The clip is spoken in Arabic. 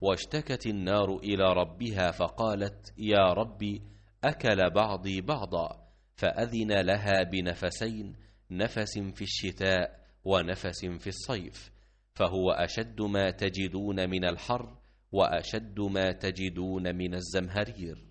واشتكت النار إلى ربها فقالت يا رب أكل بعضي بعضا فأذن لها بنفسين نفس في الشتاء ونفس في الصيف فهو أشد ما تجدون من الحر وأشد ما تجدون من الزمهرير